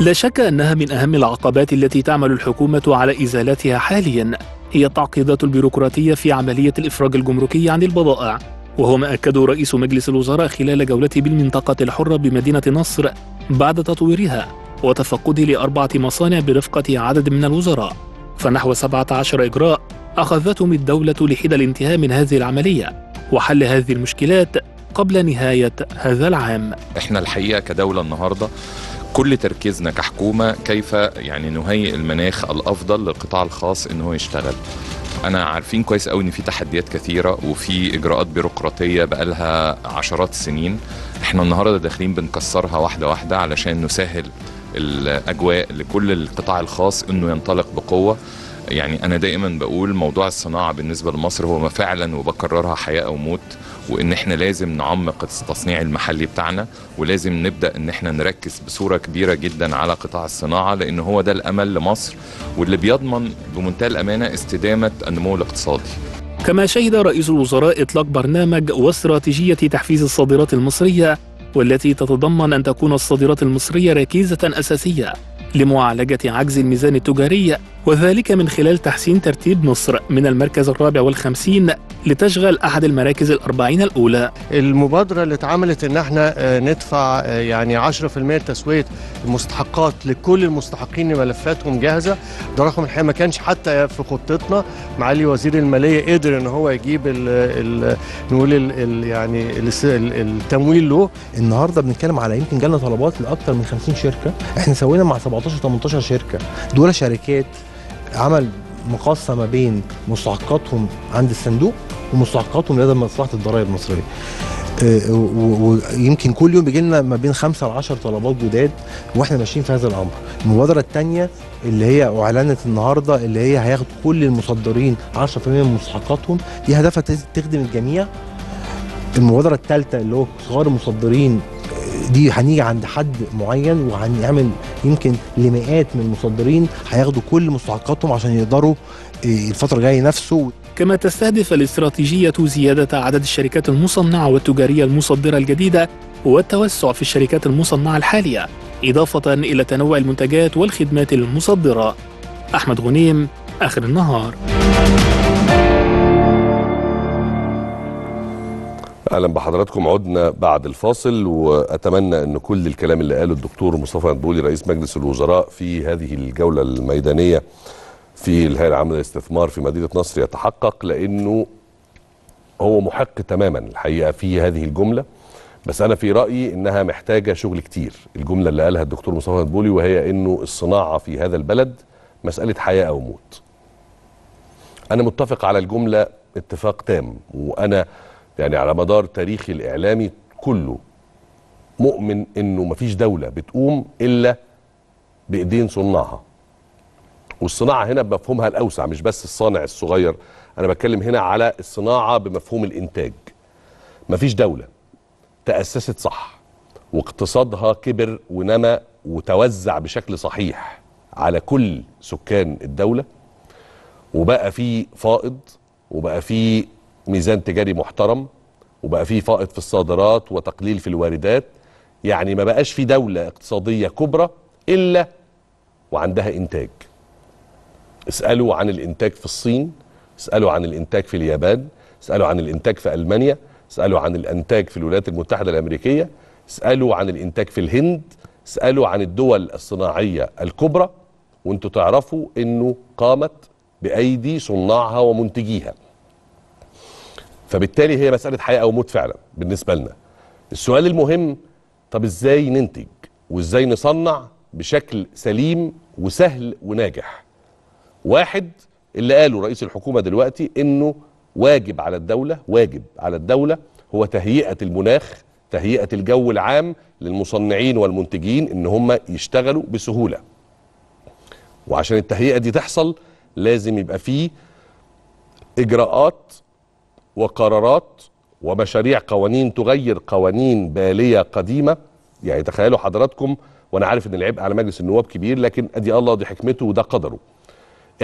لا شك أنها من أهم العقبات التي تعمل الحكومة على إزالتها حاليا هي التعقيدات البيروقراطية في عملية الإفراج الجمركي عن البضائع وهو ما أكده رئيس مجلس الوزراء خلال جولته بالمنطقة الحرة بمدينة نصر بعد تطويرها وتفقده لأربعة مصانع برفقة عدد من الوزراء فنحو 17 إجراء أخذتهم الدولة لحد الانتهاء من هذه العملية وحل هذه المشكلات قبل نهاية هذا العام احنا الحقيقة كدولة النهاردة كل تركيزنا كحكومه كيف يعني نهيئ المناخ الافضل للقطاع الخاص ان هو يشتغل انا عارفين كويس قوي ان في تحديات كثيره وفي اجراءات بيروقراطيه بقالها عشرات السنين احنا النهارده داخلين بنكسرها واحده واحده علشان نسهل الاجواء لكل القطاع الخاص انه ينطلق بقوه يعني انا دائما بقول موضوع الصناعه بالنسبه لمصر هو فعلا وبكررها حياه او موت وان احنا لازم نعمق التصنيع المحلي بتاعنا ولازم نبدا ان احنا نركز بصوره كبيره جدا على قطاع الصناعه لان هو ده الامل لمصر واللي بيضمن بمنتهى الامانه استدامه النمو الاقتصادي كما شهد رئيس الوزراء اطلاق برنامج واستراتيجيه تحفيز الصادرات المصريه والتي تتضمن ان تكون الصادرات المصريه ركيزه اساسيه لمعالجة عجز الميزان التجاري وذلك من خلال تحسين ترتيب مصر من المركز الرابع والخمسين لتشغل أحد المراكز الأربعين الأولى المبادرة اللي اتعملت إن احنا آه، ندفع آه، يعني 10% تسوية المستحقات لكل المستحقين ملفاتهم جاهزة ده رقم الحقيقة ما كانش حتى في خطتنا معالي وزير المالية قدر إن هو يجيب الـ الـ نقول الـ الـ يعني الـ التمويل له النهاردة بنتكلم على يمكن جالنا طلبات لأكثر من 50 شركة احنا سوينا مع 17 17 18 شركه دول شركات عمل مقاصه ما بين مستحقاتهم عند الصندوق ومستحقاتهم لدى مصلحه الضرائب المصريه آه، ويمكن كل يوم بيجي لنا ما بين خمسة ل 10 طلبات جداد واحنا ماشيين في هذا الامر المبادره الثانيه اللي هي اعلنت النهارده اللي هي هياخد كل المصدرين 10% من مستحقاتهم دي هدفها تخدم الجميع المبادره الثالثه اللي هو صغار المصدرين دي هنيجي عند حد معين وهنعمل يمكن لمئات من المصدرين هياخدوا كل مستحقاتهم عشان يقدروا آه، الفتره الجايه نفسه كما تستهدف الاستراتيجيه زياده عدد الشركات المصنعه والتجاريه المصدره الجديده والتوسع في الشركات المصنعه الحاليه اضافه الى تنوع المنتجات والخدمات المصدره احمد غنيم اخر النهار اهلا بحضراتكم عدنا بعد الفاصل واتمنى ان كل الكلام اللي قاله الدكتور مصطفى نبولي رئيس مجلس الوزراء في هذه الجوله الميدانيه في الهيئه العامه للاستثمار في مدينه نصر يتحقق لانه هو محق تماما الحقيقه في هذه الجمله بس انا في رايي انها محتاجه شغل كتير الجمله اللي قالها الدكتور مصطفى نبولي وهي انه الصناعه في هذا البلد مساله حياه او موت انا متفق على الجمله اتفاق تام وانا يعني على مدار تاريخي الإعلامي كله مؤمن انه مفيش دولة بتقوم الا بايدين صناعها والصناعة هنا بمفهومها الاوسع مش بس الصانع الصغير انا بتكلم هنا على الصناعة بمفهوم الانتاج مفيش دولة تأسست صح واقتصادها كبر ونما وتوزع بشكل صحيح على كل سكان الدولة وبقى فيه فائض وبقى فيه ميزان تجاري محترم وبقى فيه فائض في الصادرات وتقليل في الواردات يعني ما بقاش في دولة اقتصادية كبرى إلا وعندها إنتاج اسألوا عن الإنتاج في الصين اسألوا عن الإنتاج في اليابان اسألوا عن الإنتاج في ألمانيا اسألوا عن الإنتاج في الولايات المتحدة الأمريكية اسألوا عن الإنتاج في الهند اسألوا عن الدول الصناعية الكبرى وانتوا تعرفوا انه قامت بأيدي صناعها ومنتجيها فبالتالي هي مساله حياه او موت فعلا بالنسبه لنا السؤال المهم طب ازاي ننتج وازاي نصنع بشكل سليم وسهل وناجح واحد اللي قاله رئيس الحكومه دلوقتي انه واجب على الدوله واجب على الدوله هو تهيئه المناخ تهيئه الجو العام للمصنعين والمنتجين ان هم يشتغلوا بسهوله وعشان التهيئه دي تحصل لازم يبقى فيه اجراءات وقرارات ومشاريع قوانين تغير قوانين باليه قديمه يعني تخيلوا حضراتكم وانا عارف ان العبء على مجلس النواب كبير لكن ادي الله دي حكمته وده قدره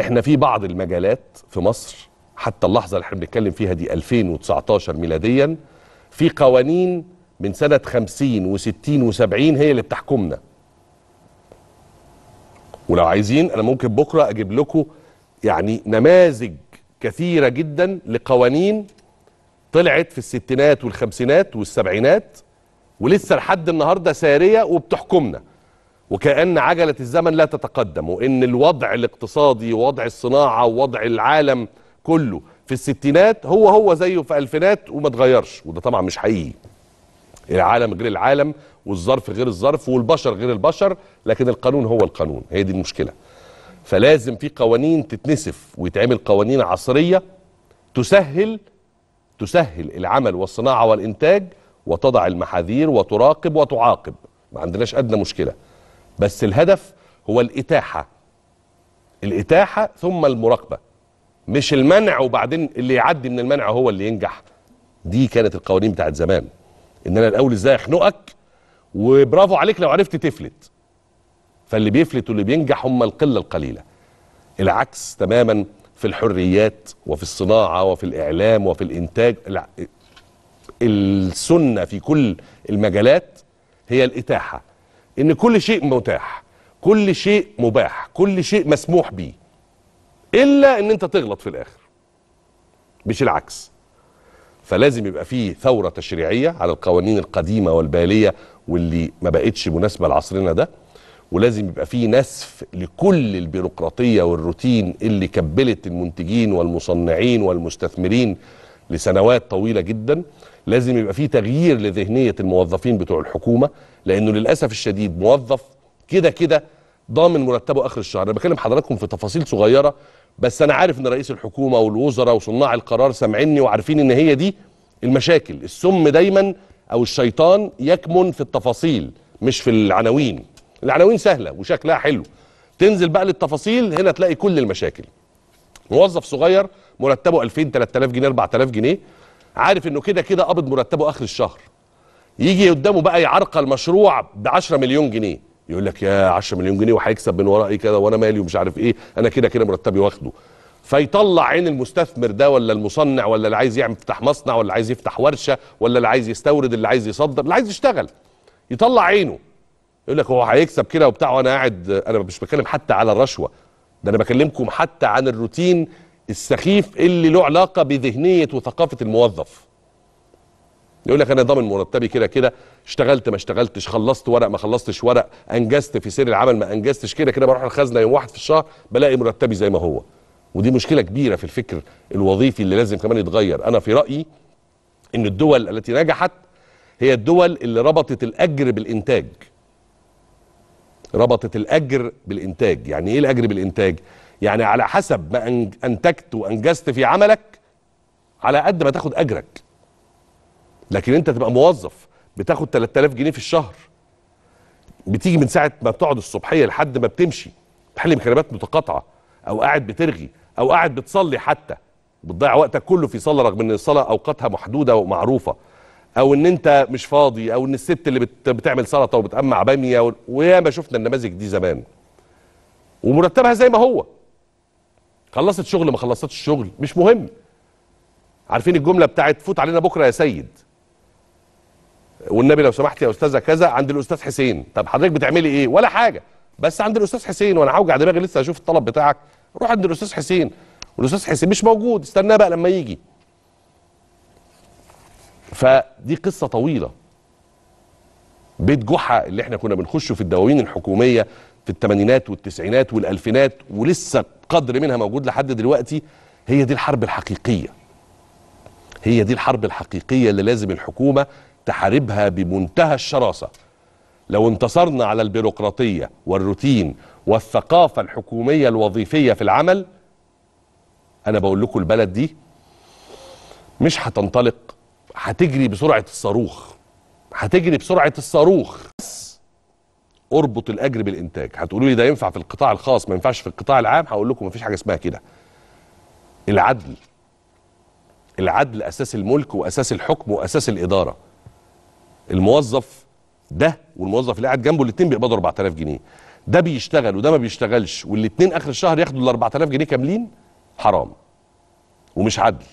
احنا في بعض المجالات في مصر حتى اللحظه اللي احنا بنتكلم فيها دي 2019 ميلاديا في قوانين من سنه 50 و60 و70 هي اللي بتحكمنا ولو عايزين انا ممكن بكره اجيب لكم يعني نماذج كثيره جدا لقوانين طلعت في الستينات والخمسينات والسبعينات ولسه لحد النهارده ساريه وبتحكمنا وكأن عجلة الزمن لا تتقدم وإن الوضع الاقتصادي ووضع الصناعة ووضع العالم كله في الستينات هو هو زيه في ألفينات وما تغيرش وده طبعا مش حقيقي العالم غير العالم والظرف غير الظرف والبشر غير البشر لكن القانون هو القانون هي دي المشكلة فلازم في قوانين تتنسف ويتعمل قوانين عصرية تسهل تسهل العمل والصناعة والإنتاج وتضع المحاذير وتراقب وتعاقب ما عندناش أدنى مشكلة بس الهدف هو الإتاحة الإتاحة ثم المراقبة مش المنع وبعدين اللي يعدي من المنع هو اللي ينجح دي كانت القوانين بتاعت زمان ان انا الاول ازاي اخنقك وبرافو عليك لو عرفت تفلت فاللي بيفلت واللي بينجح هم القله القليله العكس تماما في الحريات وفي الصناعة وفي الإعلام وفي الإنتاج لا السنة في كل المجالات هي الإتاحة إن كل شيء متاح كل شيء مباح كل شيء مسموح به إلا إن أنت تغلط في الآخر مش العكس فلازم يبقى فيه ثورة تشريعية على القوانين القديمة والبالية واللي ما بقتش مناسبة لعصرنا ده ولازم يبقى فيه نسف لكل البيروقراطيه والروتين اللي كبلت المنتجين والمصنعين والمستثمرين لسنوات طويله جدا لازم يبقى فيه تغيير لذهنيه الموظفين بتوع الحكومه لانه للاسف الشديد موظف كده كده ضامن مرتبه اخر الشهر انا بكلم حضراتكم في تفاصيل صغيره بس انا عارف ان رئيس الحكومه والوزراء وصناع القرار سامعيني وعارفين ان هي دي المشاكل السم دايما او الشيطان يكمن في التفاصيل مش في العناوين العناوين سهله وشكلها حلو تنزل بقى للتفاصيل هنا تلاقي كل المشاكل موظف صغير مرتبه 2000 3000 جنيه 4000 جنيه عارف انه كده كده قابض مرتبه اخر الشهر يجي قدامه بقى يعرقل مشروع ب 10 مليون جنيه يقول لك يا 10 مليون جنيه وهيكسب من ورائي كده وانا مالي ومش عارف ايه انا كده كده مرتبي واخده فيطلع عين المستثمر ده ولا المصنع ولا اللي عايز يعمل يفتح مصنع ولا اللي عايز يفتح ورشه ولا اللي عايز يستورد اللي عايز يصدر اللي عايز يشتغل يطلع عينه يقول لك هو هيكسب كده وبتاع وانا قاعد انا مش بتكلم حتى على الرشوه ده انا بكلمكم حتى عن الروتين السخيف اللي له علاقه بذهنيه وثقافه الموظف يقول لك انا ضامن مرتبي كده كده اشتغلت ما اشتغلتش خلصت ورق ما خلصتش ورق انجزت في سير العمل ما انجزتش كده كده بروح الخزنه يوم واحد في الشهر بلاقي مرتبي زي ما هو ودي مشكله كبيره في الفكر الوظيفي اللي لازم كمان يتغير انا في رايي ان الدول التي نجحت هي الدول اللي ربطت الاجر بالانتاج ربطت الاجر بالانتاج يعني ايه الاجر بالانتاج يعني على حسب ما انتجت وانجزت في عملك على قد ما تاخد اجرك لكن انت تبقى موظف بتاخد 3000 جنيه في الشهر بتيجي من ساعه ما بتقعد الصبحيه لحد ما بتمشي بتحل مكالمات متقاطعه او قاعد بترغي او قاعد بتصلي حتى بتضيع وقتك كله في صلاه رغم ان الصلاه اوقاتها محدوده ومعروفه او ان انت مش فاضي او ان الست اللي بت بتعمل سلطه وبتقمع باميه وياما شفنا النماذج دي زمان ومرتبها زي ما هو خلصت شغل ما خلصتش الشغل مش مهم عارفين الجمله بتاعت فوت علينا بكره يا سيد والنبي لو سمحت يا استاذه كذا عند الاستاذ حسين طب حضرتك بتعملي ايه ولا حاجه بس عند الاستاذ حسين وانا هوجع دماغي لسه هشوف الطلب بتاعك روح عند الاستاذ حسين والاستاذ حسين مش موجود استناه بقى لما يجي فدي قصة طويلة بيت جحا اللي احنا كنا بنخشه في الدواوين الحكومية في الثمانينات والتسعينات والألفينات ولسه قدر منها موجود لحد دلوقتي هي دي الحرب الحقيقية هي دي الحرب الحقيقية اللي لازم الحكومة تحاربها بمنتهى الشراسة لو انتصرنا على البيروقراطية والروتين والثقافة الحكومية الوظيفية في العمل أنا بقول لكم البلد دي مش هتنطلق هتجري بسرعه الصاروخ هتجري بسرعه الصاروخ بس اربط الاجر بالانتاج هتقولوا لي ده ينفع في القطاع الخاص ما ينفعش في القطاع العام هقول لكم مفيش حاجه اسمها كده العدل العدل اساس الملك واساس الحكم واساس الاداره الموظف ده والموظف اللي قاعد جنبه الاثنين بيقبضوا 4000 جنيه ده بيشتغل وده ما بيشتغلش والاثنين اخر الشهر ياخدوا ال 4000 جنيه كاملين حرام ومش عدل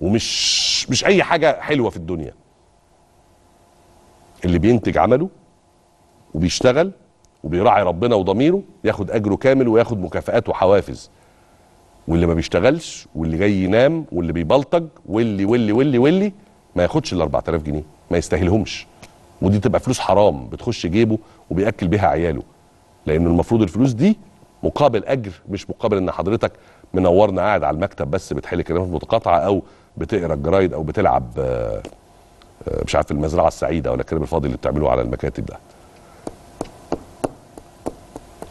ومش مش اي حاجه حلوه في الدنيا اللي بينتج عمله وبيشتغل وبيراعي ربنا وضميره ياخد اجره كامل وياخد مكافآت وحوافز واللي ما بيشتغلش واللي جاي ينام واللي بيبلطج واللي واللي واللي واللي ما ياخدش ال 4000 جنيه ما يستاهلهمش ودي تبقى فلوس حرام بتخش جيبه وبياكل بيها عياله لان المفروض الفلوس دي مقابل اجر مش مقابل ان حضرتك منورنا قاعد على المكتب بس بتحل كلمات متقاطعه او بتقرا الجرايد او بتلعب آه، آه، مش عارف المزرعه السعيده ولا الكلام الفاضي اللي بتعمله على المكاتب ده